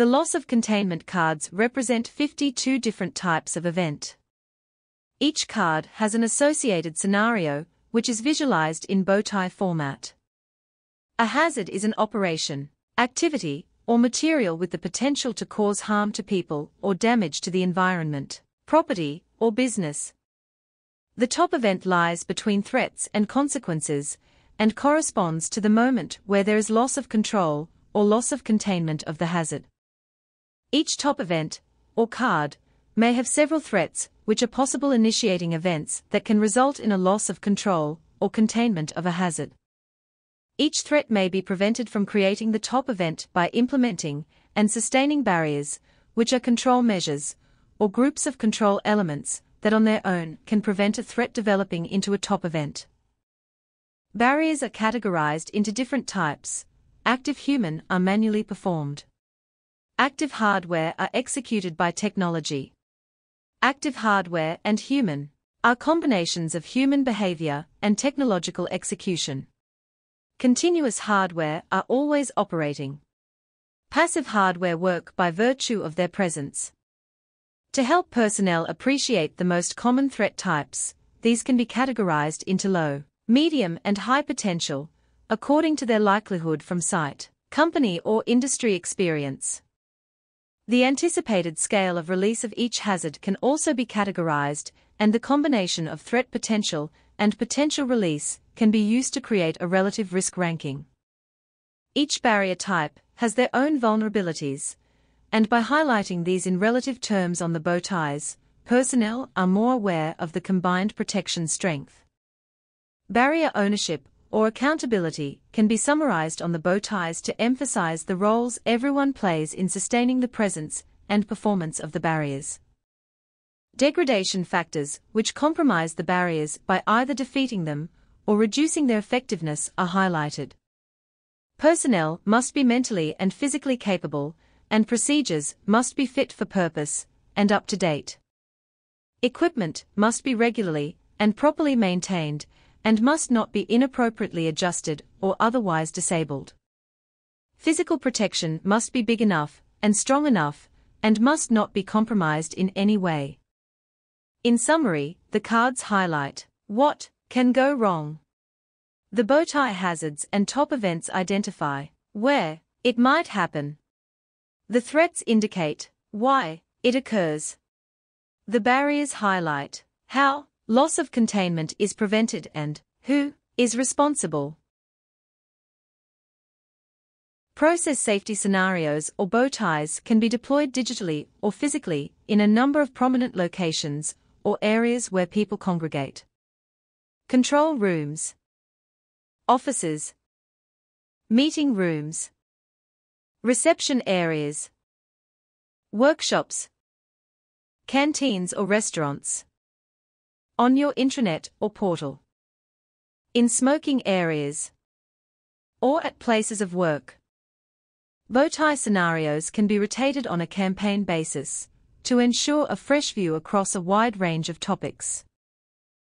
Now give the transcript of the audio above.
The loss of containment cards represent 52 different types of event. Each card has an associated scenario, which is visualized in bowtie format. A hazard is an operation, activity, or material with the potential to cause harm to people or damage to the environment, property, or business. The top event lies between threats and consequences and corresponds to the moment where there is loss of control or loss of containment of the hazard. Each top event, or card, may have several threats, which are possible initiating events that can result in a loss of control or containment of a hazard. Each threat may be prevented from creating the top event by implementing and sustaining barriers, which are control measures, or groups of control elements that on their own can prevent a threat developing into a top event. Barriers are categorized into different types. Active human are manually performed. Active hardware are executed by technology. Active hardware and human are combinations of human behavior and technological execution. Continuous hardware are always operating. Passive hardware work by virtue of their presence. To help personnel appreciate the most common threat types, these can be categorized into low, medium and high potential, according to their likelihood from site, company or industry experience. The anticipated scale of release of each hazard can also be categorized, and the combination of threat potential and potential release can be used to create a relative risk ranking. Each barrier type has their own vulnerabilities, and by highlighting these in relative terms on the bow ties, personnel are more aware of the combined protection strength. Barrier ownership or accountability, can be summarized on the bow ties to emphasize the roles everyone plays in sustaining the presence and performance of the barriers. Degradation factors, which compromise the barriers by either defeating them or reducing their effectiveness, are highlighted. Personnel must be mentally and physically capable, and procedures must be fit for purpose and up to date. Equipment must be regularly and properly maintained and must not be inappropriately adjusted or otherwise disabled. Physical protection must be big enough and strong enough and must not be compromised in any way. In summary, the cards highlight what can go wrong. The bow tie hazards and top events identify where it might happen. The threats indicate why it occurs. The barriers highlight how Loss of containment is prevented and, who, is responsible? Process safety scenarios or bow ties can be deployed digitally or physically in a number of prominent locations or areas where people congregate. Control rooms, offices, meeting rooms, reception areas, workshops, canteens or restaurants on your intranet or portal, in smoking areas, or at places of work. Bowtie scenarios can be rotated on a campaign basis to ensure a fresh view across a wide range of topics.